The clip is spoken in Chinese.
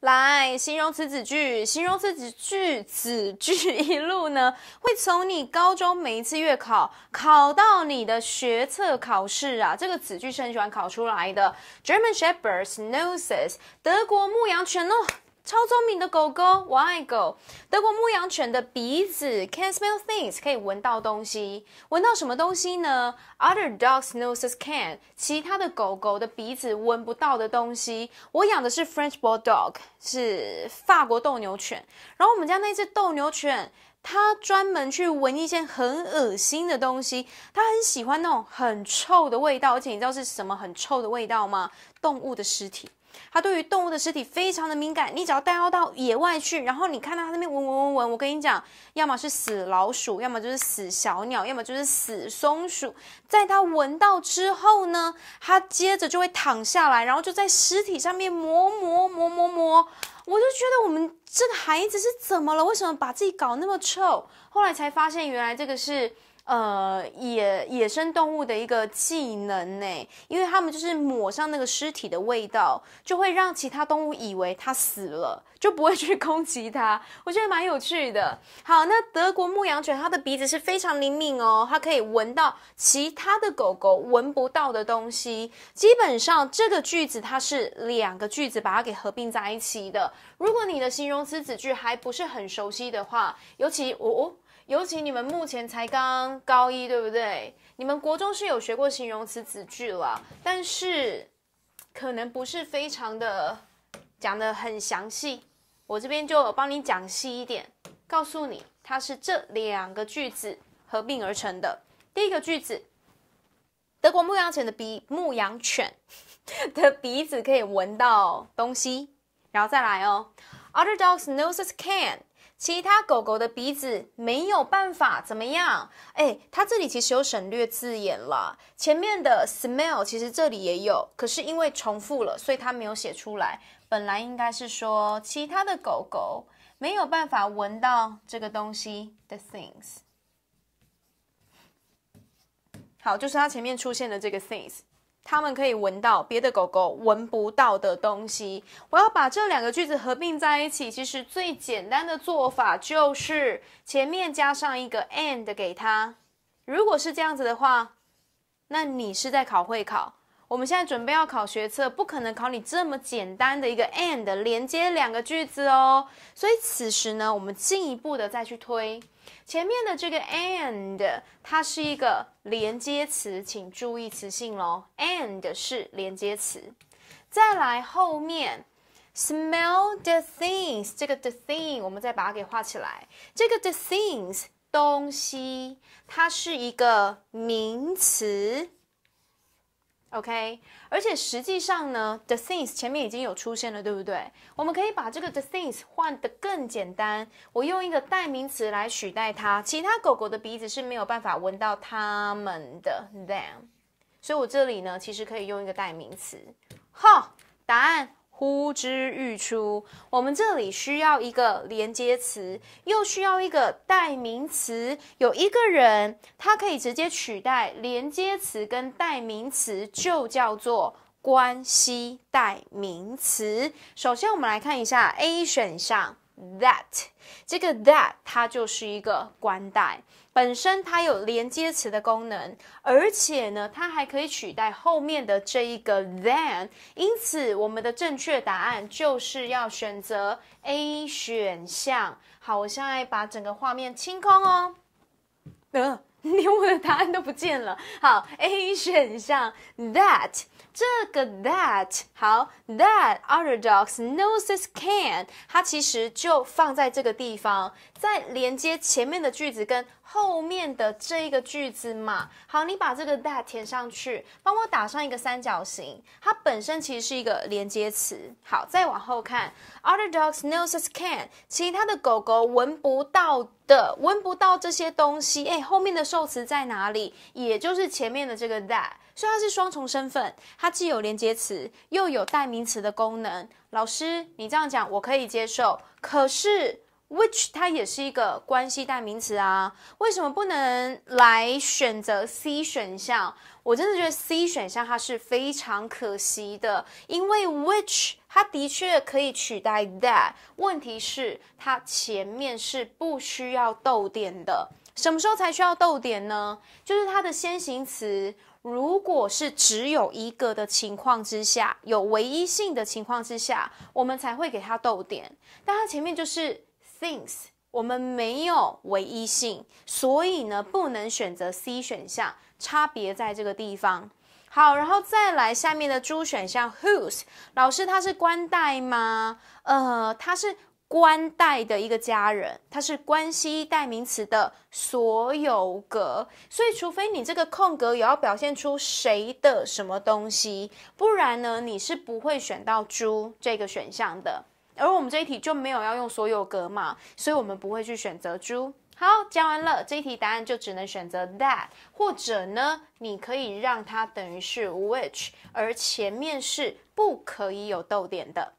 来形容词、子句、形容词、子句、子句一路呢，会从你高中每一次月考考到你的学测考试啊，这个子句是很喜欢考出来的。German Shepherd's noses，德国牧羊犬哦。超聪明的狗狗，我爱狗。德国牧羊犬的鼻子 can smell things，可以闻到东西。闻到什么东西呢？Other dogs noses can，其他的狗狗的鼻子闻不到的东西。我养的是 French bulldog，是法国斗牛犬。然后我们家那只斗牛犬，它专门去闻一些很恶心的东西。它很喜欢那种很臭的味道，而且你知道是什么很臭的味道吗？动物的尸体。它对于动物的尸体非常的敏感，你只要带它到野外去，然后你看到它那边闻闻闻闻，我跟你讲，要么是死老鼠，要么就是死小鸟，要么就是死松鼠。在它闻到之后呢，它接着就会躺下来，然后就在尸体上面磨磨磨磨磨。我就觉得我们这个孩子是怎么了？为什么把自己搞那么臭？后来才发现，原来这个是。呃，野野生动物的一个技能呢，因为它们就是抹上那个尸体的味道，就会让其他动物以为它死了，就不会去攻击它。我觉得蛮有趣的。好，那德国牧羊犬，它的鼻子是非常灵敏哦，它可以闻到其他的狗狗闻不到的东西。基本上这个句子它是两个句子把它给合并在一起的。如果你的形容词子句还不是很熟悉的话，尤其我我。尤其你们目前才刚高一，对不对？你们国中是有学过形容词子句了，但是可能不是非常的讲的很详细。我这边就帮你讲细一点，告诉你它是这两个句子合并而成的。第一个句子，德国牧羊犬的鼻牧羊犬的鼻子可以闻到东西，然后再来哦，other dogs noses can。其他狗狗的鼻子没有办法怎么样？哎，它这里其实有省略字眼了，前面的 smell 其实这里也有，可是因为重复了，所以它没有写出来。本来应该是说其他的狗狗没有办法闻到这个东西的 things。好，就是它前面出现的这个 things。它们可以闻到别的狗狗闻不到的东西。我要把这两个句子合并在一起，其实最简单的做法就是前面加上一个 and 给它。如果是这样子的话，那你是在考会考。我们现在准备要考学测，不可能考你这么简单的一个 and 连接两个句子哦。所以此时呢，我们进一步的再去推，前面的这个 and 它是一个连接词，请注意词性喽。and 是连接词。再来后面 smell the things 这个 the t h i n g 我们再把它给画起来。这个 the things 东西，它是一个名词。OK，而且实际上呢，the things 前面已经有出现了，对不对？我们可以把这个 the things 换得更简单，我用一个代名词来取代它。其他狗狗的鼻子是没有办法闻到它们的 them，所以我这里呢，其实可以用一个代名词。好，答案。呼之欲出，我们这里需要一个连接词，又需要一个代名词。有一个人，他可以直接取代连接词跟代名词，就叫做关系代名词。首先，我们来看一下 A 选项。That，这个 that 它就是一个冠带，本身它有连接词的功能，而且呢，它还可以取代后面的这一个 t h a n 因此我们的正确答案就是要选择 A 选项。好，我现在把整个画面清空哦。连我 的答案都不见了。好，A 选项 that 这个 that 好 that o t h e r d o g k noses can 它其实就放在这个地方，在连接前面的句子跟后面的这一个句子嘛。好，你把这个 that 填上去，帮我打上一个三角形。它本身其实是一个连接词。好，再往后看 o t h e r d o g k noses can 其他的狗狗闻不到。的闻不到这些东西，哎，后面的受词在哪里？也就是前面的这个 that，虽然它是双重身份，它既有连接词，又有代名词的功能。老师，你这样讲我可以接受，可是。Which 它也是一个关系代名词啊？为什么不能来选择 C 选项？我真的觉得 C 选项它是非常可惜的，因为 which 它的确可以取代 that。问题是它前面是不需要逗点的。什么时候才需要逗点呢？就是它的先行词如果是只有一个的情况之下，有唯一性的情况之下，我们才会给它逗点。但它前面就是。Things 我们没有唯一性，所以呢不能选择 C 选项，差别在这个地方。好，然后再来下面的猪选项，whose 老师他是官代吗？呃，他是官代的一个家人，他是关系代名词的所有格，所以除非你这个空格有要表现出谁的什么东西，不然呢你是不会选到猪这个选项的。而我们这一题就没有要用所有格嘛，所以我们不会去选择猪。好，讲完了这一题，答案就只能选择 that，或者呢，你可以让它等于是 which，而前面是不可以有逗点的。